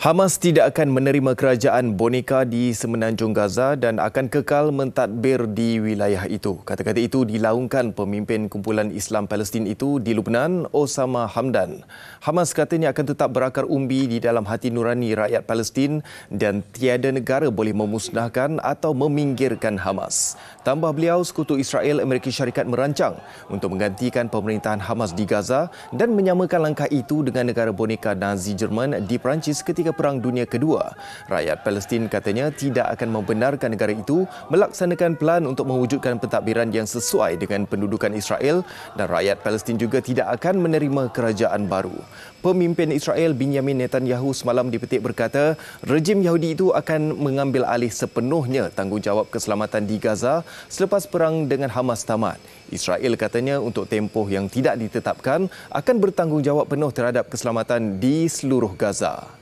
Hamas tidak akan menerima kerajaan Boneka di Semenanjung Gaza dan akan kekal mentadbir di wilayah itu. Kata-kata itu dilaungkan pemimpin kumpulan Islam Palestin itu di Lubnan, Osama Hamdan. Hamas katanya akan tetap berakar umbi di dalam hati nurani rakyat Palestin dan tiada negara boleh memusnahkan atau meminggirkan Hamas. Tambah beliau, sekutu Israel Amerika Syarikat merancang untuk menggantikan pemerintahan Hamas di Gaza dan menyamakan langkah itu dengan negara Boneka Nazi Jerman di Perancis ketika hingga Perang Dunia Kedua. Rakyat Palestin katanya tidak akan membenarkan negara itu melaksanakan pelan untuk mewujudkan pentadbiran yang sesuai dengan pendudukan Israel dan rakyat Palestin juga tidak akan menerima kerajaan baru. Pemimpin Israel Benjamin Netanyahu semalam dipetik berkata, rejim Yahudi itu akan mengambil alih sepenuhnya tanggungjawab keselamatan di Gaza selepas perang dengan Hamas tamat. Israel katanya untuk tempoh yang tidak ditetapkan akan bertanggungjawab penuh terhadap keselamatan di seluruh Gaza.